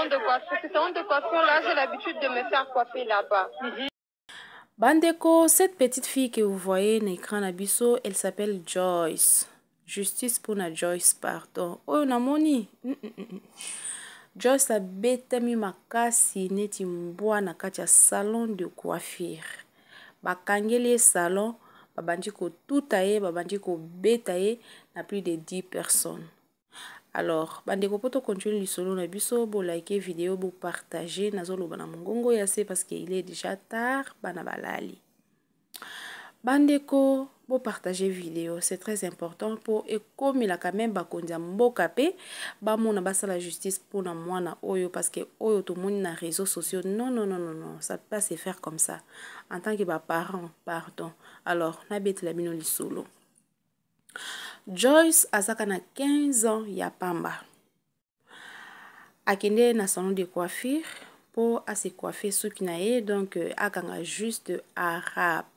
salon de coiffure ce salon de coiffure là j'ai l'habitude de me faire coiffer là-bas mhm. bandeko cette petite fille que vous voyez na écran na biso elle s'appelle joyce justice mpona joyce pardon oyo oh, namoni mm -mm -mm. mm. joyce abetami makasi neti mbwa na kati ya salon de coiffure bakangeli ye salon babandi kotuta ye babandi kobeta ye na plus de 10 personnes alors bandeko continue tocontinue lisolo na biso bolike vidéo bo partager. na mongongo ya se parce que il est déjà tard bana balali bandeko partager vidéo, c'est très important pour quand quand même ba ya mboka mona ba la justice pour mpona mwana oyo parce que oyo monde na réseaux sociaux non non non non non ça peut pas se faire comme ça en tant que parents, pardon alors la bino solo. joyce azaka na 15 ans ya pamba akende na salon de coiffure mpo asekuafe suki na ye donk euh, akanga juste arabe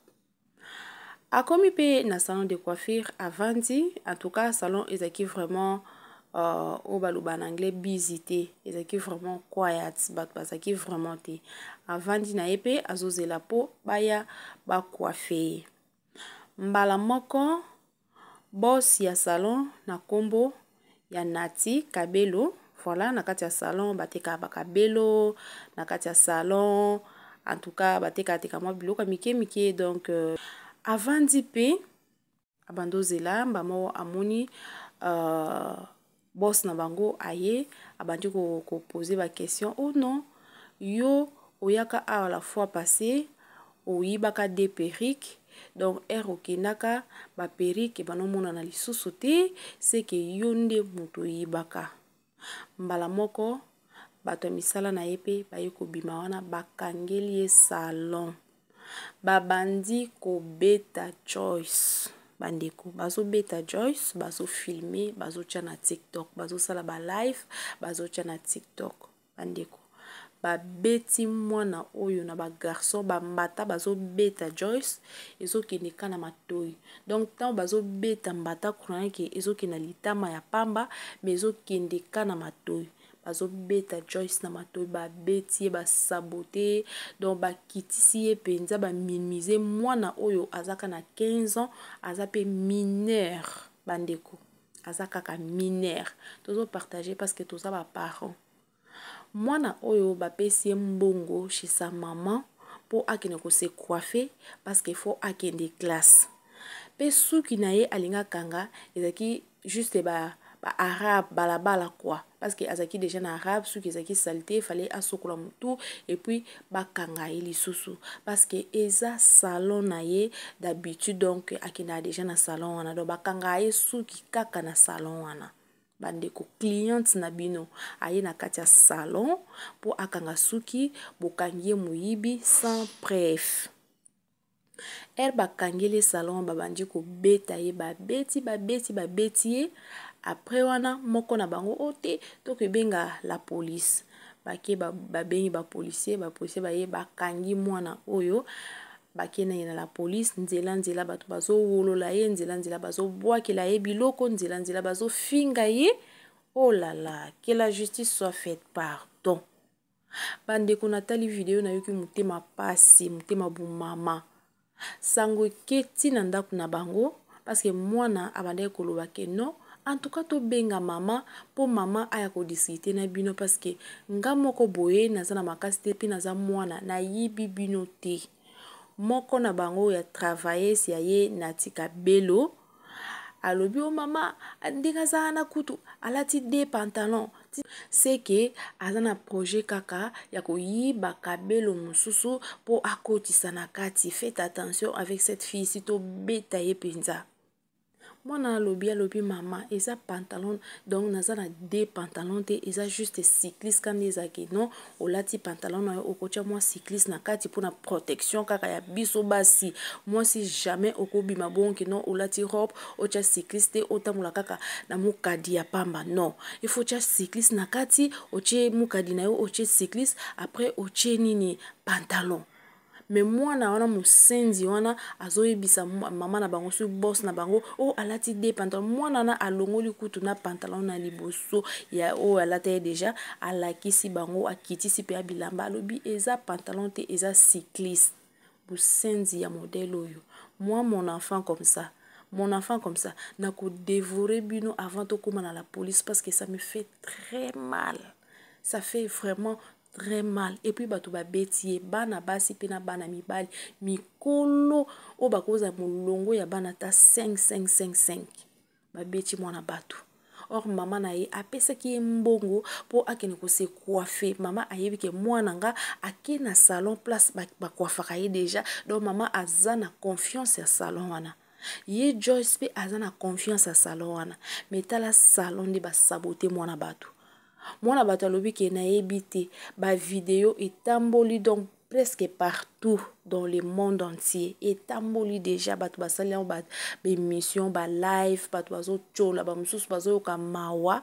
akomi mpe na salon de coiffure avandi en tout cas salon ezalaki vraiment euh, oyo uh, baloba na anglais bizi te ezalaki vraiment quiet bato bazalaki vraiment te avandi na ye mpe azozela mpo baya bakoafe ye mbala moko bos ya salon na nkombo ya nati kabelo voilà na kati ya salon batekaka bakabelo na kati ya salon en tout cas batekateka mwa biloko ya mike mike donc euh, avandi mpe abanda ozela bamoko amoni euh, bos na bango aye abandi kopose ko baquestion o oh non yo oyaka awa la fois passé oyibaka de perrique donc ere okendaka baperike banomonana lisusu te seke yo nde moto oyebaka mbala moko bato ya misala na ye mpe baye kobima wana bakangeli ye salon babandi kobeta joyce bandeko bazobeta joyce bazofilme bazotia na tiktok bazosala balive bazotia na tiktok bandeko babeti mwana oyo na bagarso bambata bazobeta joyce ezokende ka na matoi donk ntango bazobeta mbata courant ke ezokende na litama ya pamba me ezokende ka na matoi bazobeta joyce na matoi babeti ye basabote ye donc bakitisi ye mpenza baminimize mwana oyo aza kaka na 15 ans aza pe mineur bandeko aza kaka mineur tozopartage parce que toza baparent mwana oyo bapesi ye mbongo chez sa mama mpo akende kosekoafe parceke fo akende classe mpe suki na ye alingi akanga ezalaki juste ba baarabe balabala kwa parceke azalaki deja na arabe soki ezalaki sali te efale asokola motu epuis bakanga ye lisusu parceke eza salon na ye d'habitude donc akendaka deja na salon wana donc bakanga ye suki kaka na salon wana bandeko cliente na bino aye na kati ya salon mpo akanga suki bokangi ye moyibi sans pref ere bakangeli salon babandi kobeta ye babeti babeti babeti ye apres wana moko na bango o oh te to kobenga la police bake babengi bapolisier bapolisier baye bakangi mwana oyo bake na ye na la polise nzela-nzela bato bazowolola ye nzela-nzela bazobwakela ye biloko nzela-nzela bazofinga ye olala oh que la justice soit faite pardon bandeko natali video nayoki motema pasi motema bomama sango eketi na ndako na bango parceke mwana abandaki koloba ke non antuka tobenga mama mpo mama aya kodiskite na bino parceke nga moko boye naza na makasi te mpe naza mwana nayibi bino te moko na bango ya travaillese ya ye na tika belo alobi o mama ndenge azala na kutu alati de pantalon seke aza na projet kaka ya koyiba kabelo mosusu mpo akotisa na kati faites attention avec cette fille si tobeta ye mpenza mwana alobi alobi mama eza pantalon donc naza na de pantalon te eza juste cycliste kandi ezalaki non olati pantalon na yo okotya mwa cycliste na kati mpona protection kaka ya biso basi mwasi jamais okobima bonke non olati robe otya cycliste te otambola kaka na mokadi ya pamba non ifo otya cycliste na kati otye mokadi na yo otye cycliste après otye nini pantalon me mwana wana mosenzi wana azoyebisa mama na bango soki bos na bango oyo oh, alati de pantalon mwana wana alongoli kutu na pantalon na liboso ya oyo oh, alata ye deja alakisi bango akitisi mpe ya bilamba alobi eza pantalon te eza cycliste bosenzi ya modele oyo moi mon enfant comme ça mon enfant comme ça nakodévore bino avant tokóma na la police parce que ça me fait très mal ça fait vraiment très mal epuis bato babeti ye bana basi mpe na bana mibali mikolo oyo bakozala molongo ya bana ata 5555 babeti mwana bato or mama na ye apesaki ye mbongo mpo akende kosekwafe mama ayebi ke mwana nga ake na salon place bakwafaka ye deja donc mama aza na confiance ya salon wana ye joyce mpe aza na confiance ya salon wana me tala salon nde basabote mwana bato mwana bato alobi ke nayebi te bavideo etamboli donc presque partout dans le monde entier etamboli déjà bato basali yango baémission balive bato bazotyola bamosusu bazoyoka mawa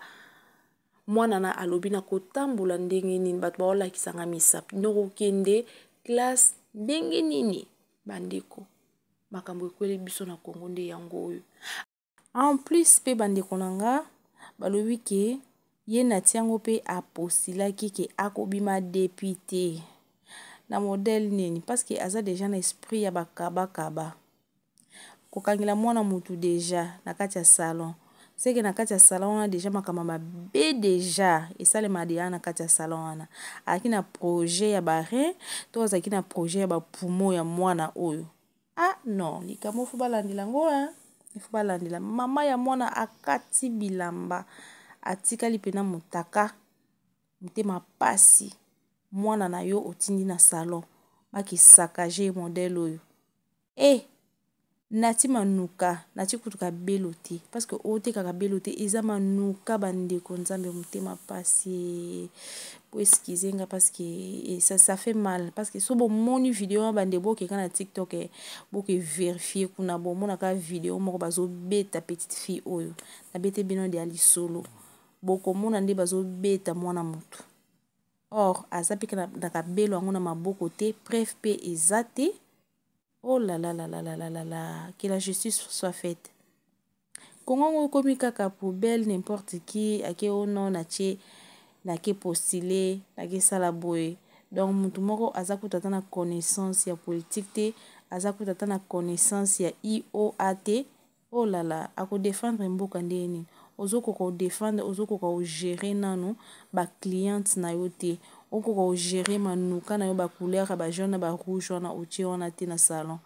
mwana na alobi na kotambola ndenge nini bato baolakisanga misapi nokokende klasse ndenge nini bandeko makambo ekweli biso na kongo nde yango oyo en plus mpe bandeko na nga balobi ke ye na ntiango mpe aposilaki ke akobima depute na modele nini parceke aza deja na esprit ya bakabakaba kokangela mwana motu deja na kati ya salon seke na kati ya salon wana deja makambo mabe deja esalemaka deja na kati ya salon wana azalaki na projet ya barin to azalaki na projet ya bapumo ya mwana oyo ah non likambo fo balandela yango e fo balandela mama ya mwana akati bilamba atikali mpena motaka motema mpasi mwana na yo otindi na salon bakesakage ye modele oyo e nati manuka nati kutuka belo te parceke otekaka belo te eza manuka bandeko nzambe motema mpasi po eskize nga parceke e, ça, ça fait mal parceke so bomoni video ya bandeko bokeka na tiktok eh. bokeverifie kuna bomonaka video moko bazobeta petite fille oyo nabete bino dia lisolo bokomona nde bazobeta mwana motu or aza mpe na kabelo yango na maboko te preuve mpe eza te oh la la la la la la la que la justice soit faite kongo ngo ekomi kaka poubelle n'importe qui ake oh ono na tie nake postule nake sala boye donc mutu moko aza kuta ata na connaissance ya politique te aza kuta ata na connaissance ya ioa te olala oh akodefendre mboka nde nini ozokoka kodefendre ozokoka kogere nano bacliente na yo te okoka kogere manuka na yo bacouleur ya bajaune na barouge wana otie wana te na salon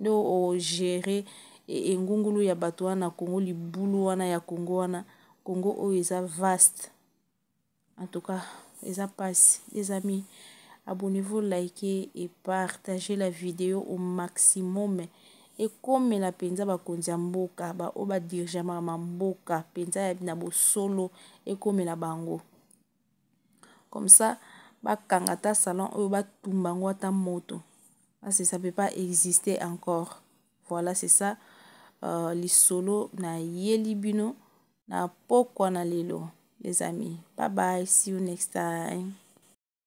nde ogere engungulu ya bato wana na congo libulu wana ya congo wana congo oyo eza vaste antuka eza mpasi les amis abonnez-vous likez et partagez la vidéo au maximum ekomela mpenza bakonzi ya mboka baoyo badirigemaka mboka mpenza na bosolo ekomela bango comme ça bakanga ata salon oyo batumba yango ata moto parce que ça peut pas exister encore voilà c'est ça euh, lisolo nayeli bino na pokwa na lelo les amis bye bye see you next time